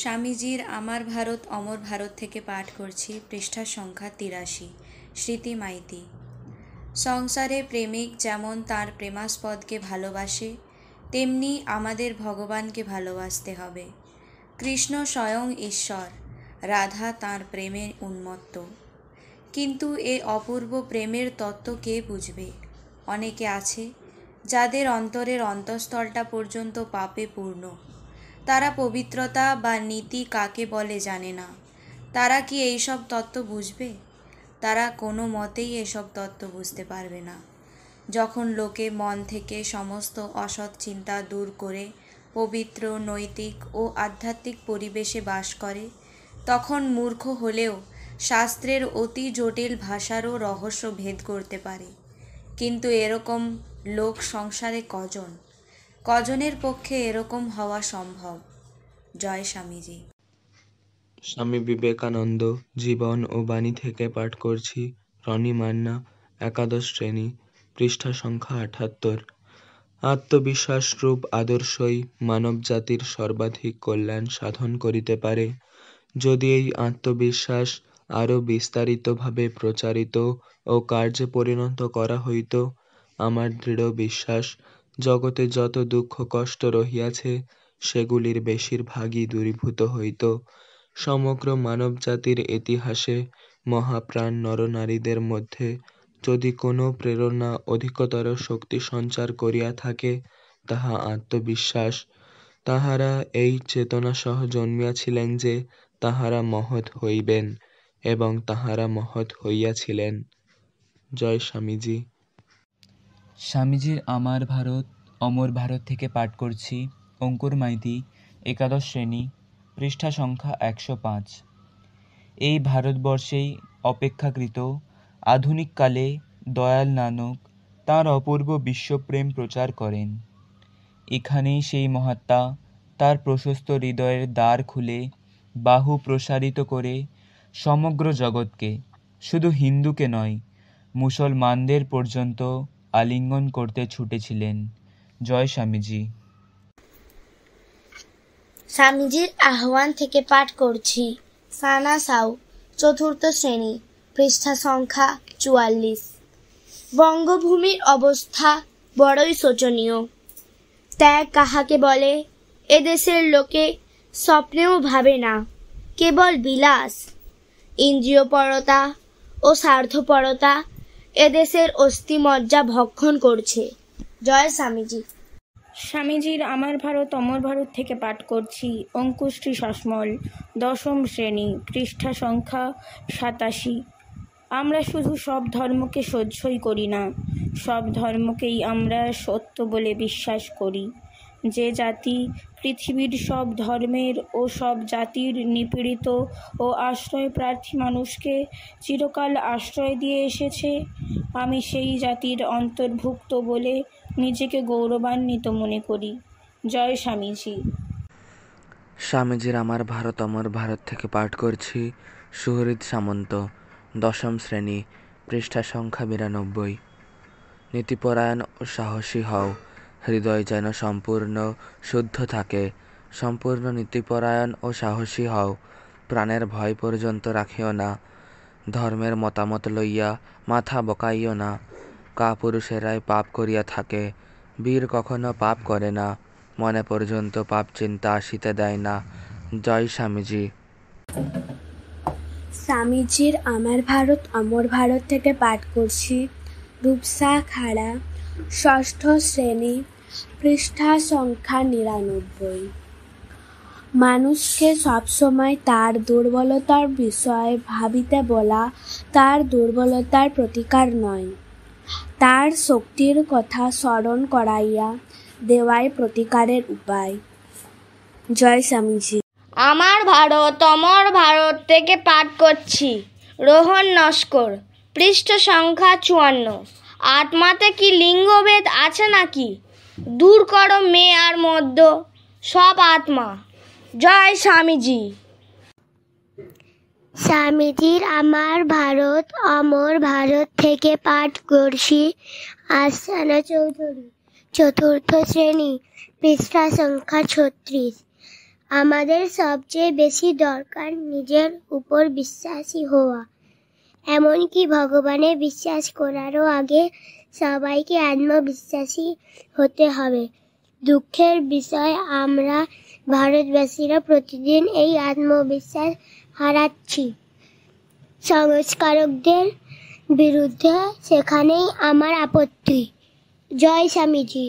স্বামীজির আমার ভারত অমর ভারত থেকে পাঠ করছি পৃষ্ঠা সংখ্যা তিরাশি স্মৃতি মাইতি সংসারে প্রেমিক যেমন তার প্রেমাস্পদকে ভালোবাসে তেমনি আমাদের ভগবানকে ভালোবাসতে হবে কৃষ্ণ স্বয়ং ঈশ্বর রাধা তার প্রেমের উন্মত্ত কিন্তু এ অপূর্ব প্রেমের তত্ত্ব কে বুঝবে অনেকে আছে যাদের অন্তরের অন্তঃস্থলটা পর্যন্ত পাপে পূর্ণ তারা পবিত্রতা বা নীতি কাকে বলে জানে না তারা কি এইসব তত্ত্ব বুঝবে তারা কোনো মতেই এসব তত্ত্ব বুঝতে পারবে না যখন লোকে মন থেকে সমস্ত অসৎ চিন্তা দূর করে পবিত্র নৈতিক ও আধ্যাত্মিক পরিবেশে বাস করে তখন মূর্খ হলেও শাস্ত্রের অতি জটিল ভাষারও রহস্য ভেদ করতে পারে কিন্তু এরকম লোক সংসারে কজন কজনের পক্ষে এরকম হওয়া সম্ভব জয় স্বামীজি স্বামী বিবেকানন্দ জীবন ও বাণী থেকে পাঠ করছি রনি মান্না একাদশ শ্রেণী পৃষ্ঠা সংখ্যা আঠাত্তর রূপ আদর্শই মানব জাতির সর্বাধিক কল্যাণ সাধন করিতে পারে যদি এই আত্মবিশ্বাস আরও বিস্তারিতভাবে প্রচারিত ও কার্যে পরিণত করা হইত আমার দৃঢ় বিশ্বাস জগতে যত দুঃখ-কষ্ট রহিয়াছে সেগুলির বেশিরভাগই দূরীভূত হইত সমগ্র মানবজাতির ইতিহাসে মহাপ্রাণ নরনারীদের মধ্যে যদি কোন প্রেরণা অধিকতর শক্তি সঞ্চার করিয়া থাকে তাহা আত্মবিশ্বাস তাহারা এই চেতনা সহ জন্মিয়াছিলেন যে তাহারা মহৎ হইবেন এবং তাহারা মহৎ হইয়াছিলেন জয় স্বামীজি স্বামীজির আমার ভারত অমর ভারত থেকে পাঠ করছি অঙ্কুর মাইতি একাদশ শ্রেণী পৃষ্ঠা সংখ্যা একশো পাঁচ এই ভারতবর্ষেই অপেক্ষাকৃত আধুনিককালে দয়াল নানক তাঁর অপূর্ব বিশ্বপ্রেম প্রচার করেন এখানেই সেই মহাত্মা তার প্রশস্ত হৃদয়ের দ্বার খুলে বাহু প্রসারিত করে সমগ্র জগৎকে শুধু হিন্দুকে নয় মুসলমানদের পর্যন্ত আলিঙ্গন করতে ছুটেছিলেন জয় স্বামীজি স্বামীজির আহ্বান থেকে পাঠ করছি সানা সাউ চতুর্থ শ্রেণী পৃষ্ঠা সংখ্যা চুয়াল্লিশ বঙ্গভূমির অবস্থা বড়ই শোচনীয় ত্যাগ কাহাকে বলে এদেশের লোকে স্বপ্নেও ভাবে না কেবল বিলাস ইন্দ্রিয়পরতা ও স্বার্থপরতা এদেশের অস্থিমজ্জা ভক্ষণ করছে জয় স্বামীজি স্বামীজির আমার ভারত অমর ভারত থেকে পাঠ করছি অঙ্কুশ্রী সসমল দশম শ্রেণী পৃষ্ঠা সংখ্যা সাতাশি আমরা শুধু সব ধর্মকে সহ্যই করি না সব ধর্মকেই আমরা সত্য বলে বিশ্বাস করি যে জাতি পৃথিবীর সব ধর্মের ও সব জাতির নিপীড়িত ও আশ্রয় প্রার্থী মানুষকে চিরকাল আশ্রয় দিয়ে এসেছে আমি সেই জাতির অন্তর্ভুক্ত বলে নিজেকে গৌরবান্বিত মনে করি জয় স্বামীজি স্বামীজির আমার ভারত অমর ভারত থেকে পাঠ করছি সুহৃদ সামন্ত দশম শ্রেণী পৃষ্ঠা সংখ্যা বিরানব্বই নীতিপরায়ণ ও সাহসী হও হৃদয় যেন সম্পূর্ণ শুদ্ধ থাকে সম্পূর্ণ নীতিপরায়ণ ও সাহসী হও প্রাণের ভয় পর্যন্ত রাখিও না ধর্মের মতামত লইয়া মাথা বকাইও না কা পুরুষেরাই পাপ করিয়া থাকে বীর কখনো পাপ করে না মনে পর্যন্ত পাপ চিন্তা আসিতে দেয় না জয় স্বামীজি স্বামীজির আমার ভারত অমর ভারত থেকে পাঠ করছি রূপসা খাড়া ষষ্ঠ শ্রেণী পৃষ্ঠা সংখ্যা নিরানব্বই মানুষকে সবসময় তার দুর্বলতার বিষয়ে ভাবিতে বলা তার দুর্বলতার প্রতিকার নয় তার শক্তির কথা স্মরণ করাইয়া দেওয়াই প্রতিকারের উপায় জয় স্বামীজি আমার ভারত অমর ভারত থেকে পাঠ করছি রোহন নস্কর পৃষ্ঠ সংখ্যা চুয়ান্ন আত্মাতে কি লিঙ্গভেদ আছে নাকি দূর করো মেয়ে আর মধ্য সব আত্মা জয় স্বামীজি স্বামীজির আমার ভারত অমর ভারত থেকে পাঠ করছি আসানা চৌধুরী চতুর্থ শ্রেণী পৃষ্ঠা সংখ্যা ছত্রিশ আমাদের সবচেয়ে বেশি দরকার নিজের উপর বিশ্বাসী হওয়া এমনকি ভগবানে বিশ্বাস করারও আগে সবাইকে আত্মবিশ্বাসী হতে হবে দুঃখের বিষয় আমরা ভারতবাসীরা প্রতিদিন এই আত্মবিশ্বাস হারাচ্ছি সংস্কারকদের বিরুদ্ধে সেখানেই আমার আপত্তি জয় স্বামীজি